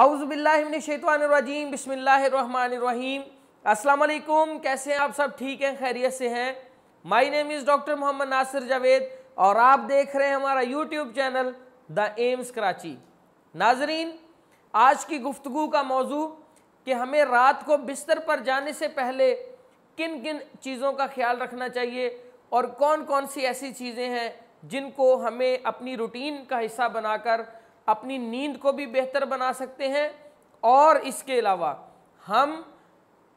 आउज़बिल्लाशैतवानरजीम बसमीम असलकुम कैसे हैं आप सब ठीक हैं खैरियत से हैं my name is doctor Mohammad Nasir Javed और आप देख रहे हैं हमारा YouTube channel the aims Karachi नाजरीन आज की गुफ्तु का मौजू कि हमें रात को बिस्तर पर जाने से पहले किन किन चीज़ों का ख्याल रखना चाहिए और कौन कौन सी ऐसी चीज़ें हैं जिनको हमें अपनी रूटीन का हिस्सा बनाकर अपनी नींद को भी बेहतर बना सकते हैं और इसके अलावा हम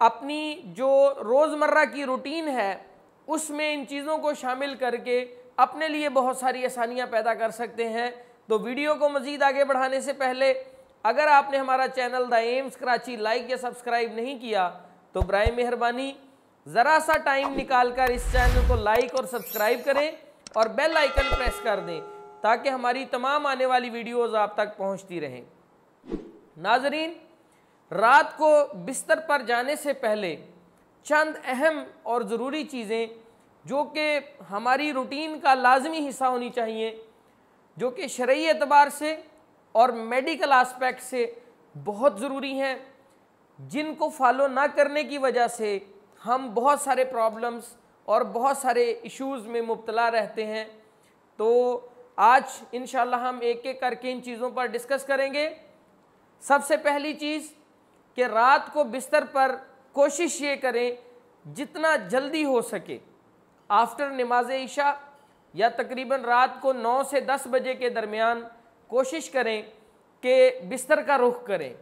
अपनी जो रोज़मर्रा की रूटीन है उसमें इन चीज़ों को शामिल करके अपने लिए बहुत सारी आसानियाँ पैदा कर सकते हैं तो वीडियो को मज़ीद आगे बढ़ाने से पहले अगर आपने हमारा channel the aims Karachi like या सब्सक्राइब नहीं किया तो बर मेहरबानी ज़रा सा टाइम निकाल कर इस चैनल को लाइक और सब्सक्राइब करें और बेल आइकन प्रेस कर दें ताकि हमारी तमाम आने वाली वीडियोज़ आप तक पहुँचती रहें नाजरीन रात को बिस्तर पर जाने से पहले चंद अहम और ज़रूरी चीज़ें जो कि हमारी रूटीन का लाजमी हिस्सा होनी चाहिए जो कि शर्य एतबार से और मेडिकल आस्पेक्ट से बहुत ज़रूरी हैं जिनको फॉलो ना करने की वजह से हम बहुत सारे प्रॉब्लम्स और बहुत सारे इश्यूज़ में मुबतला रहते हैं तो आज इन हम एक एक करके इन चीज़ों पर डिस्कस करेंगे सबसे पहली चीज़ कि रात को बिस्तर पर कोशिश ये करें जितना जल्दी हो सके आफ्टर नमाज ईशा या तकरीबन रात को 9 से 10 बजे के दरमियान कोशिश करें कि बिस्तर का रुख करें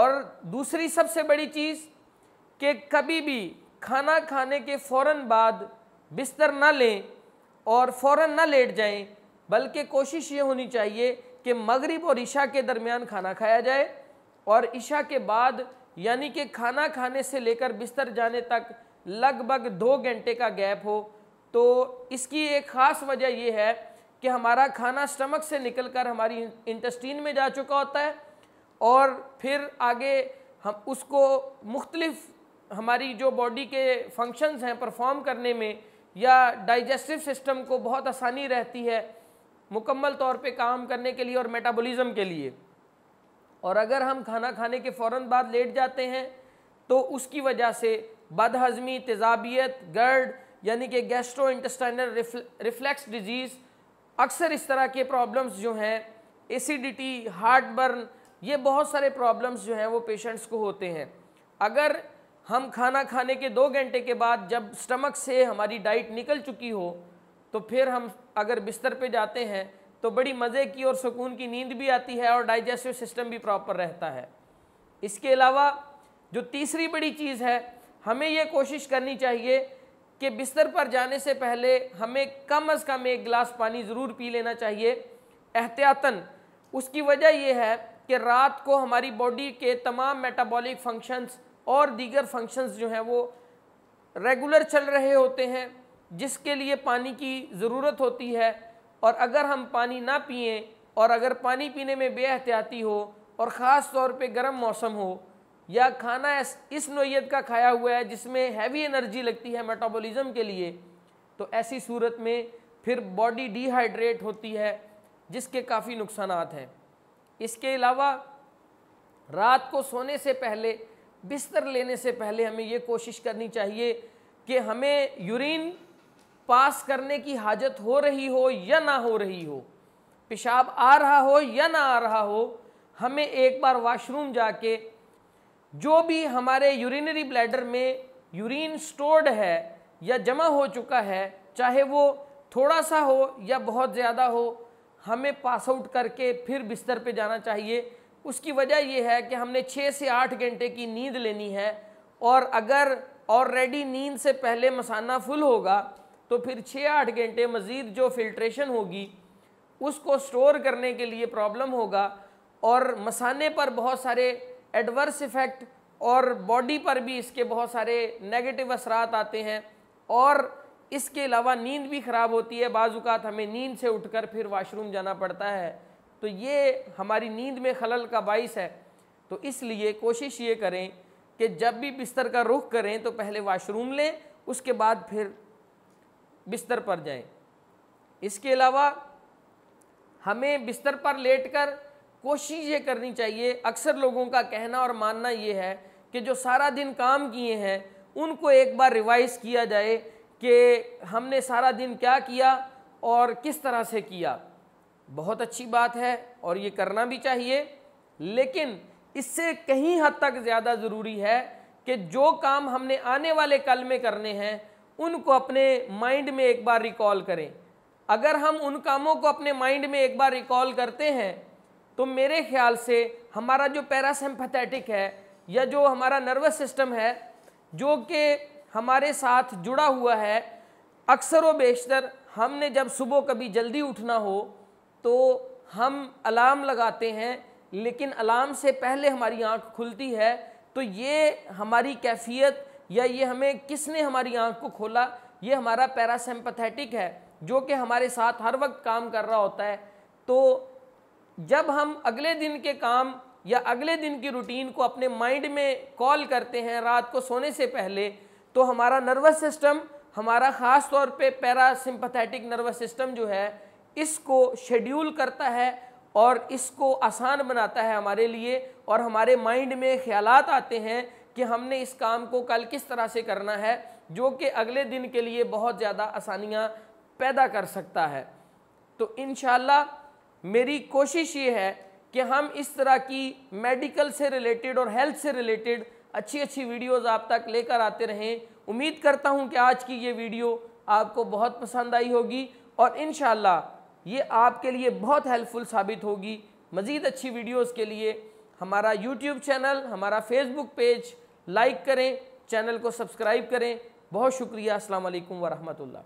और दूसरी सबसे बड़ी चीज़ कि कभी भी खाना खाने के फ़ौर बाद बिस्तर ना लें और फ़ौर ना लेट जाएं बल्कि कोशिश ये होनी चाहिए कि मगरिब और ईशा के दरमियान खाना खाया जाए और ईशा के बाद यानी कि खाना खाने से लेकर बिस्तर जाने तक लगभग दो घंटे का गैप हो तो इसकी एक ख़ास वजह यह है कि हमारा खाना स्टमक से निकलकर हमारी इंटस्टीन में जा चुका होता है और फिर आगे हम उसको मुख्तलिफ हमारी जो बॉडी के फंक्शंस हैं परफॉर्म करने में या डाइजेस्टिव सिस्टम को बहुत आसानी रहती है मुकम्मल तौर पे काम करने के लिए और मेटाबॉलिज्म के लिए और अगर हम खाना खाने के फ़ौर बाद लेट जाते हैं तो उसकी वजह से बद हज़मी तेजाबियत गर्ड यानी कि गैस्ट्रो इंटेस्टाइनल रिफ़्लैक्स डिजीज़ अक्सर इस तरह के प्रॉब्लम्स जो हैं एसिडिटी हार्ट बर्न ये बहुत सारे प्रॉब्लम्स जो हैं वो पेशेंट्स को होते हैं अगर हम खाना खाने के दो घंटे के बाद जब स्टमक से हमारी डाइट निकल चुकी हो तो फिर हम अगर बिस्तर पे जाते हैं तो बड़ी मज़े की और सुकून की नींद भी आती है और डाइजेस्टिव सिस्टम भी प्रॉपर रहता है इसके अलावा जो तीसरी बड़ी चीज़ है हमें ये कोशिश करनी चाहिए कि बिस्तर पर जाने से पहले हमें कम अज़ कम एक गिलास पानी ज़रूर पी लेना चाहिए एहतियातन उसकी वजह यह है कि रात को हमारी बॉडी के तमाम मेटाबॉलिक फंक्शंस और दीगर फंक्शंस जो हैं वो रेगुलर चल रहे होते हैं जिसके लिए पानी की ज़रूरत होती है और अगर हम पानी ना पिएँ और अगर पानी पीने में बेहतियाती हो और ख़ास तौर पे गर्म मौसम हो या खाना इस नोयत का खाया हुआ है जिसमें हैवी एनर्जी लगती है मेटाबॉलिज्म के लिए तो ऐसी सूरत में फिर बॉडी डिहाइड्रेट होती है जिसके काफ़ी नुकसान हैं इसके अलावा रात को सोने से पहले बिस्तर लेने से पहले हमें ये कोशिश करनी चाहिए कि हमें यूरिन पास करने की हाजत हो रही हो या ना हो रही हो पेशाब आ रहा हो या ना आ रहा हो हमें एक बार वाशरूम जाके जो भी हमारे यूरिनरी ब्लैडर में यूरिन स्टोर्ड है या जमा हो चुका है चाहे वो थोड़ा सा हो या बहुत ज़्यादा हो हमें पास आउट करके फिर बिस्तर पे जाना चाहिए उसकी वजह यह है कि हमने छः से आठ घंटे की नींद लेनी है और अगर ऑलरेडी नींद से पहले मसाना फुल होगा तो फिर छः आठ घंटे मज़ीद जो फिल्ट्रेशन होगी उसको स्टोर करने के लिए प्रॉब्लम होगा और मसाने पर बहुत सारे एडवर्स इफ़ेक्ट और बॉडी पर भी इसके बहुत सारे नेगेटिव असरात आते हैं और इसके अलावा नींद भी ख़राब होती है बाज़ात हमें नींद से उठकर फिर वाशरूम जाना पड़ता है तो ये हमारी नींद में खलल का बाइस है तो इसलिए कोशिश ये करें कि जब भी बिस्तर का रुख करें तो पहले वाशरूम लें उसके बाद फिर बिस्तर पर जाएं इसके अलावा हमें बिस्तर पर लेटकर कोशिश ये करनी चाहिए अक्सर लोगों का कहना और मानना ये है कि जो सारा दिन काम किए हैं उनको एक बार रिवाइज़ किया जाए कि हमने सारा दिन क्या किया और किस तरह से किया बहुत अच्छी बात है और ये करना भी चाहिए लेकिन इससे कहीं हद तक ज़्यादा ज़रूरी है कि जो काम हमने आने वाले कल में करने हैं उनको अपने माइंड में एक बार रिकॉल करें अगर हम उन कामों को अपने माइंड में एक बार रिकॉल करते हैं तो मेरे ख्याल से हमारा जो पैरासम्पथेटिक है या जो हमारा नर्वस सिस्टम है जो कि हमारे साथ जुड़ा हुआ है अक्सर व बेशतर हमने जब सुबह कभी जल्दी उठना हो तो हम अलार्म लगाते हैं लेकिन अलार्म से पहले हमारी आंख खुलती है तो ये हमारी कैफियत या ये हमें किसने हमारी आँख को खोला ये हमारा पैरासेम्पथेटिक है जो कि हमारे साथ हर वक्त काम कर रहा होता है तो जब हम अगले दिन के काम या अगले दिन की रूटीन को अपने माइंड में कॉल करते हैं रात को सोने से पहले तो हमारा नर्वस सिस्टम हमारा ख़ास तौर पे पैरासिम्पथेटिक नर्वस सिस्टम जो है इसको शेड्यूल करता है और इसको आसान बनाता है हमारे लिए और हमारे माइंड में ख्यालात आते हैं कि हमने इस काम को कल किस तरह से करना है जो कि अगले दिन के लिए बहुत ज़्यादा आसानियाँ पैदा कर सकता है तो इन मेरी कोशिश ये है कि हम इस तरह की मेडिकल से रिलेटेड और हेल्थ से रिलेटेड अच्छी अच्छी वीडियोस आप तक लेकर आते रहें उम्मीद करता हूं कि आज की ये वीडियो आपको बहुत पसंद आई होगी और इन ये आपके लिए बहुत हेल्पफुल साबित होगी मज़ीद अच्छी वीडियोज़ के लिए हमारा यूट्यूब चैनल हमारा फेसबुक पेज लाइक करें चैनल को सब्सक्राइब करें बहुत शुक्रिया असल वरहमल्ला